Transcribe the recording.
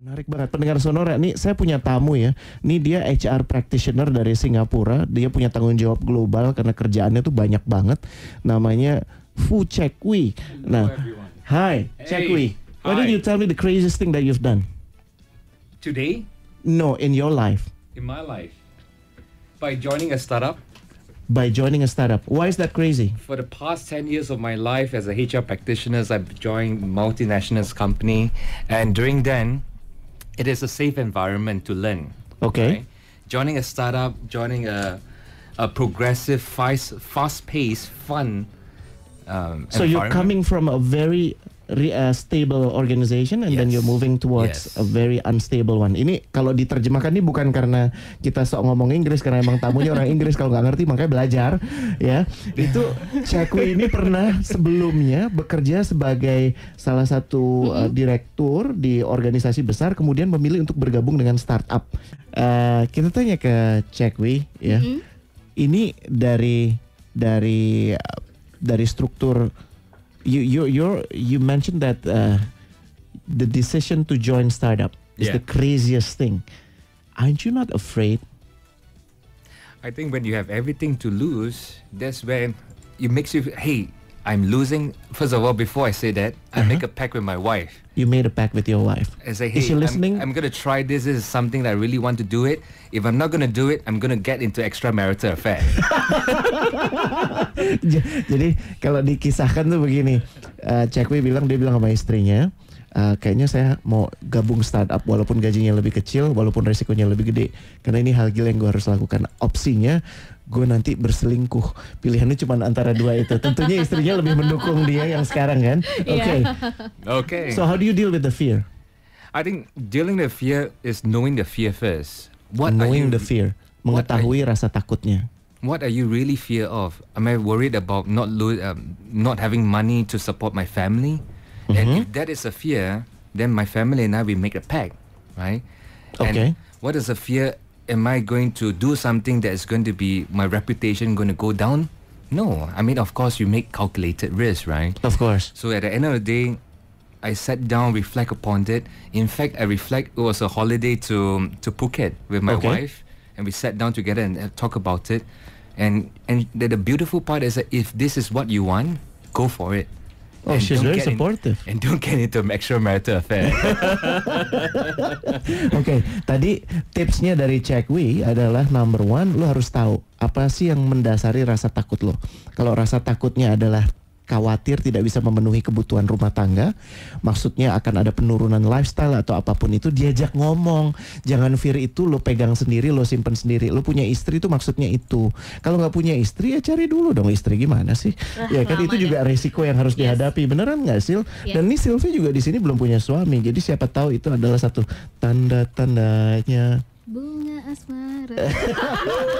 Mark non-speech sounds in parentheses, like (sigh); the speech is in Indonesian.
Menarik banget pendengar Sonora. Nih saya punya tamu ya. Nih dia HR practitioner dari Singapura. Dia punya tanggung jawab global karena kerjaannya tuh banyak banget. Namanya Fu Chekwi. Nah, hi hey. Chekwi. Why don't you tell me the craziest thing that you've done? Today? No, in your life. In my life. By joining a startup. By joining a startup. Why is that crazy? For the past 10 years of my life as a HR practitioner, I've joined multinational company and during then it is a safe environment to learn. Okay. Right? Joining a startup, joining a, a progressive, fast, fast-paced, fun. Um, so you're coming from a very re, uh, stable organization and yes. then you're moving towards yes. a very unstable one. Ini kalau diterjemahkan ini bukan karena kita sok ngomong Inggris karena emang tamunya orang Inggris kalau nggak ngerti makanya belajar ya. Itu Cakwe ini pernah sebelumnya bekerja sebagai salah satu mm -hmm. uh, direktur di organisasi besar kemudian memilih untuk bergabung dengan startup. Uh, kita tanya ke Cakwe ya. Mm -hmm. Ini dari dari dari struktur you you you you mentioned that uh, the decision to join startup is yeah. the craziest thing. Aren't you not afraid? I think when you have everything to lose, that's when it makes you hey I'm losing. First of all, before I say that, uh-huh. I make uh-huh. a pact with my wife. You made a pact with your wife. I say, hey, is she listening? I'm, I'm going to try this. This is something that I really want to do it. If I'm not going to do it, I'm going to get into extramarital affair. (laughs) Jadi kalau dikisahkan tuh begini, uh, eh, Cekwi bilang dia bilang sama istrinya, uh, kayaknya saya mau gabung startup walaupun gajinya lebih kecil, walaupun resikonya lebih gede. Karena ini hal gila yang gue harus lakukan. Opsinya gue nanti berselingkuh. Pilihannya cuma antara dua itu. Tentunya istrinya lebih mendukung dia yang sekarang kan. Iya. Oke. Okay. Oke. Okay. So how do you deal with the fear? I think dealing the fear is knowing the fear first. What knowing you, the fear, mengetahui rasa takutnya. What are you really fear of? Am I worried about not lo- um, not having money to support my family? Mm-hmm. And if that is a fear, then my family and I we make a pact, right? Okay. And what is a fear? Am I going to do something that is going to be my reputation going to go down? No. I mean, of course, you make calculated risk, right? Of course. So at the end of the day, I sat down, reflect upon it. In fact, I reflect. It was a holiday to to Phuket with my okay. wife, and we sat down together and uh, talk about it. And and the, the beautiful part is that if this is what you want, go for it. Oh, and she's very supportive. In, and don't get into extramarital affair. Oke, (laughs) okay, tadi tipsnya dari Cekwi adalah number one, lo harus tahu apa sih yang mendasari rasa takut lo. Kalau rasa takutnya adalah khawatir tidak bisa memenuhi kebutuhan rumah tangga, maksudnya akan ada penurunan lifestyle atau apapun itu, diajak ngomong. Jangan fear itu lo pegang sendiri, lo simpen sendiri. Lo punya istri itu maksudnya itu. Kalau nggak punya istri ya cari dulu dong istri gimana sih? Nah, ya kan itu ya. juga resiko yang harus yes. dihadapi. Beneran nggak Sil? Yes. Dan ini Silvi juga di sini belum punya suami, jadi siapa tahu itu adalah satu tanda-tandanya bunga asmara. (laughs)